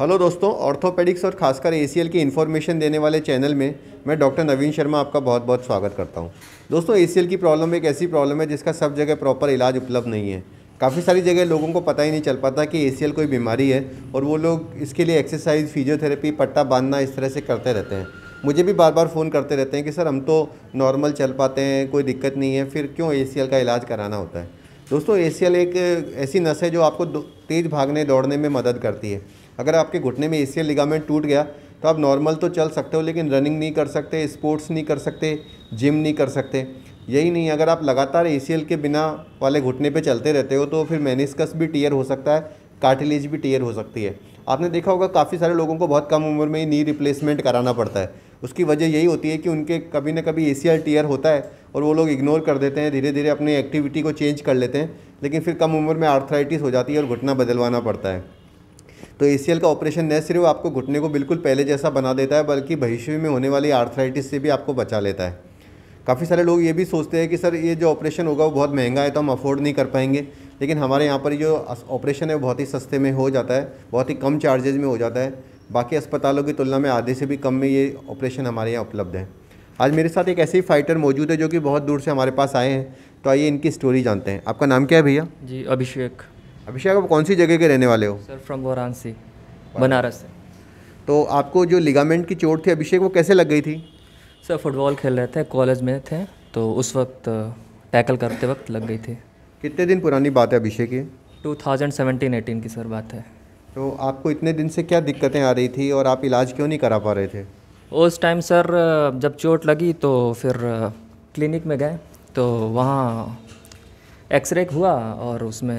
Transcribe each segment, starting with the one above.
Hello दोस्तों orthopaedics और खासकर ए की इन्फॉर्मेशन देने वाले चैनल में मैं डॉक्टर नवीन शर्मा आपका बहुत बहुत स्वागत करता हूं दोस्तों ए की प्रॉब्लम एक ऐसी प्रॉब्लम है जिसका सब जगह प्रॉपर इलाज उपलब्ध नहीं है काफ़ी सारी जगह लोगों को पता ही नहीं चल पाता कि ए कोई बीमारी है और वो लोग इसके लिए एक्सरसाइज फिजियोथेरेपी पट्टा बांधना इस तरह से करते रहते हैं मुझे भी बार बार फ़ोन करते रहते हैं कि सर हम तो नॉर्मल चल पाते हैं कोई दिक्कत नहीं है फिर क्यों ए का इलाज कराना होता है दोस्तों ए एक ऐसी नस है जो आपको तेज़ भागने दौड़ने में मदद करती है अगर आपके घुटने में एसीएल लिगामेंट टूट गया तो आप नॉर्मल तो चल सकते हो लेकिन रनिंग नहीं कर सकते स्पोर्ट्स नहीं कर सकते जिम नहीं कर सकते यही नहीं अगर आप लगातार ए के बिना वाले घुटने पे चलते रहते हो तो फिर मैनिस्कस भी टीयर हो सकता है कार्टिलेज भी टीयर हो सकती है आपने देखा होगा काफ़ी सारे लोगों को बहुत कम उम्र में ही नी रिप्लेसमेंट कराना पड़ता है उसकी वजह यही होती है कि उनके कभी ना कभी ए टीयर होता है और वो लोग इग्नोर कर देते हैं धीरे धीरे अपनी एक्टिविटी को चेंज कर लेते हैं लेकिन फिर कम उम्र में आर्थराइटिस हो जाती है और घुटना बदलवाना पड़ता है तो ए का ऑपरेशन न सिर्फ आपको घुटने को बिल्कुल पहले जैसा बना देता है बल्कि भविष्य में होने वाली आर्थराइटिस से भी आपको बचा लेता है काफ़ी सारे लोग ये भी सोचते हैं कि सर ये जो ऑपरेशन होगा वो बहुत महंगा है तो हम अफोर्ड नहीं कर पाएंगे लेकिन हमारे यहाँ पर जो ऑपरेशन है वो बहुत ही सस्ते में हो जाता है बहुत ही कम चार्जेज में हो जाता है बाकी अस्पतालों की तुलना में आधे से भी कम में ये ऑपरेशन हमारे यहाँ उपलब्ध है आज मेरे साथ एक ऐसे ही फाइटर मौजूद है जो कि बहुत दूर से हमारे पास आए हैं तो आइए इनकी स्टोरी जानते हैं आपका नाम क्या है भैया जी अभिषेक अभिषेक आप कौन सी जगह के रहने वाले हो सर फ्रॉम वाराणसी बनारस से तो आपको जो लिगामेंट की चोट थी अभिषेक वो कैसे लग गई थी सर फुटबॉल खेल रहे थे कॉलेज में थे तो उस वक्त टैकल करते वक्त लग गई थी कितने दिन पुरानी बात है अभिषेक की टू थाउजेंड की सर बात है तो आपको इतने दिन से क्या दिक्कतें आ रही थी और आप इलाज क्यों नहीं करा पा रहे थे उस टाइम सर जब चोट लगी तो फिर क्लिनिक में गए तो वहाँ एक्सरे हुआ और उसमें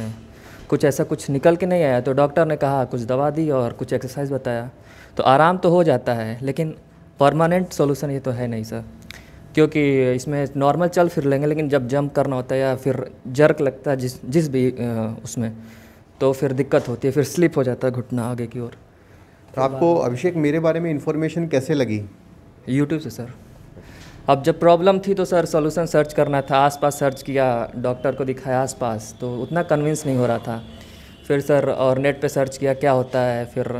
कुछ ऐसा कुछ निकल के नहीं आया तो डॉक्टर ने कहा कुछ दवा दी और कुछ एक्सरसाइज बताया तो आराम तो हो जाता है लेकिन परमानेंट सोल्यूशन ये तो है नहीं सर क्योंकि इसमें नॉर्मल चल फिर लेंगे लेकिन जब जंप करना होता है या फिर जर्क लगता है जिस जिस भी उसमें तो फिर दिक्कत होती है फिर स्लिप हो जाता है घुटना आगे की ओर तो आपको अभिषेक मेरे बारे में इन्फॉर्मेशन कैसे लगी यूट्यूब से सर अब जब प्रॉब्लम थी तो सर सोल्यूशन सर्च करना था आसपास सर्च किया डॉक्टर को दिखाया आसपास तो उतना कन्विंस नहीं हो रहा था फिर सर और नेट पे सर्च किया क्या होता है फिर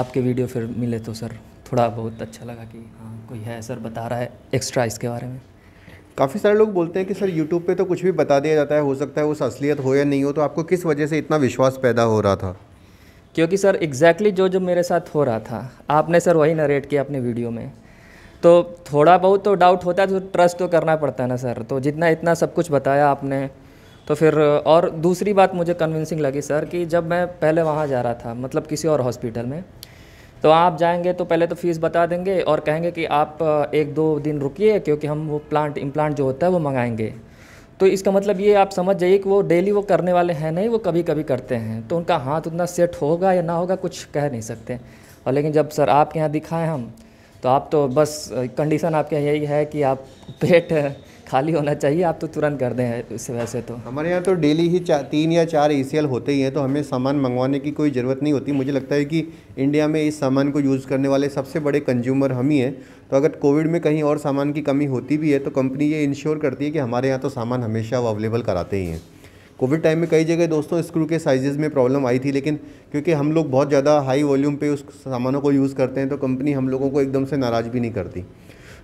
आपके वीडियो फिर मिले तो सर थोड़ा बहुत अच्छा लगा कि हाँ कोई है सर बता रहा है एक्स्ट्रा इसके बारे में काफ़ी सारे लोग बोलते हैं कि सर यूट्यूब पे तो कुछ भी बता दिया जाता है हो सकता है उस असलियत हो या नहीं हो तो आपको किस वजह से इतना विश्वास पैदा हो रहा था क्योंकि सर एग्जैक्टली exactly जो जो मेरे साथ हो रहा था आपने सर वही नरेट किया अपने वीडियो में तो थोड़ा बहुत तो डाउट होता है तो ट्रस्ट तो करना पड़ता है ना सर तो जितना इतना सब कुछ बताया आपने तो फिर और दूसरी बात मुझे कन्विंसिंग लगी सर कि जब मैं पहले वहाँ जा रहा था मतलब किसी और हॉस्पिटल में तो आप जाएंगे तो पहले तो फीस बता देंगे और कहेंगे कि आप एक दो दिन रुकिए क्योंकि हम वो प्लांट इम्प्लांट जो होता है वो मंगाएंगे तो इसका मतलब ये आप समझ जाइए कि वो डेली वो करने वाले हैं नहीं वो कभी कभी करते हैं तो उनका हाथ उतना सेट होगा या ना होगा कुछ कह नहीं सकते और लेकिन जब सर आपके यहाँ दिखाएं हम तो आप तो बस कंडीशन आपके यही है कि आप पेट खाली होना चाहिए आप तो तुरंत कर दें इससे वैसे तो हमारे यहाँ तो डेली ही तीन या चार ए होते ही हैं तो हमें सामान मंगवाने की कोई ज़रूरत नहीं होती मुझे लगता है कि इंडिया में इस सामान को यूज़ करने वाले सबसे बड़े कंज्यूमर हम ही हैं तो अगर कोविड में कहीं और सामान की कमी होती भी है तो कंपनी ये इंश्योर करती है कि हमारे यहाँ तो सामान हमेशा अवेलेबल कराते ही हैं कोविड टाइम में कई जगह दोस्तों स्क्रू के साइजेज़ में प्रॉब्लम आई थी लेकिन क्योंकि हम लोग बहुत ज़्यादा हाई वॉल्यूम पे उस सामानों को यूज़ करते हैं तो कंपनी हम लोगों को एकदम से नाराज़ भी नहीं करती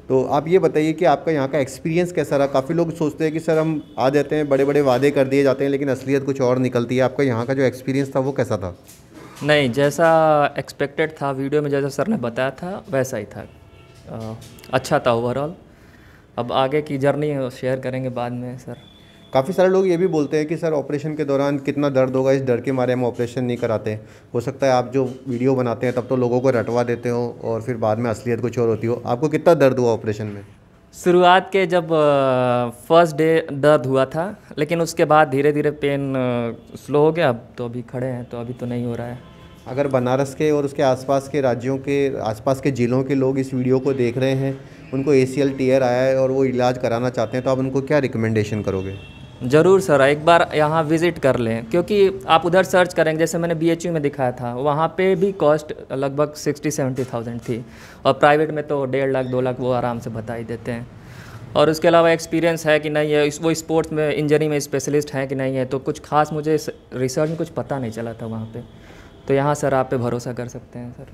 तो आप ये बताइए कि आपका यहाँ का एक्सपीरियंस कैसा रहा काफ़ी लोग सोचते हैं कि सर हम आ जाते हैं बड़े बड़े वादे कर दिए जाते हैं लेकिन असलियत कुछ और निकलती है आपका यहाँ का जो एक्सपीरियंस था वो कैसा था नहीं जैसा एक्सपेक्टेड था वीडियो में जैसा सर ने बताया था वैसा ही था अच्छा था ओवरऑल अब आगे की जर्नी शेयर करेंगे बाद में सर काफ़ी सारे लोग ये भी बोलते हैं कि सर ऑपरेशन के दौरान कितना दर्द होगा इस डर के मारे हम ऑपरेशन नहीं कराते हो सकता है आप जो वीडियो बनाते हैं तब तो लोगों को रटवा देते हो और फिर बाद में असलियत कुछ और होती हो आपको कितना दर्द हुआ ऑपरेशन में शुरुआत के जब फर्स्ट डे दर्द हुआ था लेकिन उसके बाद धीरे धीरे पेन स्लो हो गया अब तो अभी खड़े हैं तो अभी तो नहीं हो रहा है अगर बनारस के और उसके आसपास के राज्यों के आसपास के ज़िलों के लोग इस वीडियो को देख रहे हैं उनको ए सी टीयर आया है और वो इलाज कराना चाहते हैं तो आप उनको क्या रिकमेंडेशन करोगे ज़रूर सर एक बार यहाँ विज़िट कर लें क्योंकि आप उधर सर्च करेंगे जैसे मैंने बी में दिखाया था वहाँ पे भी कॉस्ट लगभग सिक्सटी सेवेंटी थाउजेंड थी और प्राइवेट में तो डेढ़ लाख दो लाख वो आराम से बता ही देते हैं और उसके अलावा एक्सपीरियंस है कि नहीं है वो स्पोर्ट्स में इंजरी में स्पेशलिस्ट हैं कि नहीं है तो कुछ खास मुझे रिसर्च में कुछ पता नहीं चला था वहाँ पर तो यहाँ सर आप पे भरोसा कर सकते हैं सर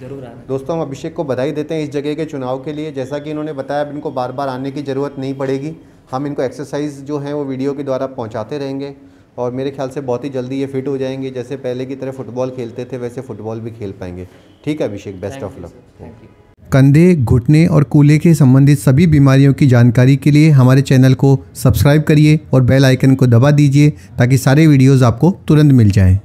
जरूर आना दोस्तों हम अभिषेक को बधाई देते हैं इस जगह के चुनाव के लिए जैसा कि इन्होंने बताया अब इनको बार बार आने की ज़रूरत नहीं पड़ेगी हम इनको एक्सरसाइज जो है वो वीडियो के द्वारा पहुँचाते रहेंगे और मेरे ख्याल से बहुत ही जल्दी ये फिट हो जाएंगे जैसे पहले की तरह फुटबॉल खेलते थे वैसे फुटबॉल भी खेल पाएंगे ठीक है Abhishek best of luck thank you कंधे घुटने और कूल्हे के संबंधित सभी बीमारियों की जानकारी के लिए हमारे चैनल को सब्सक्राइब करिए और बेल आइकन को दबा दीजिए ताकि सारे वीडियोस आपको तुरंत मिल जाएं।